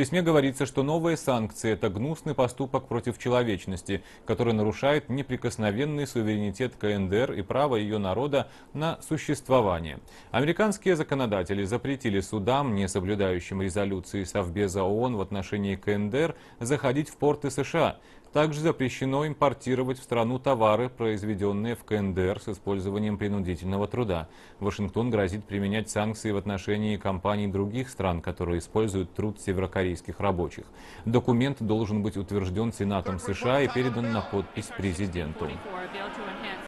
письме говорится, что новые санкции – это гнусный поступок против человечности, который нарушает неприкосновенный суверенитет КНДР и право ее народа на существование. Американские законодатели запретили судам, не соблюдающим резолюции Совбеза ООН в отношении КНДР, заходить в порты США. Также запрещено импортировать в страну товары, произведенные в КНДР с использованием принудительного труда. Вашингтон грозит применять санкции в отношении компаний других стран, которые используют труд северокорейских рабочих. Документ должен быть утвержден Сенатом США и передан на подпись президенту.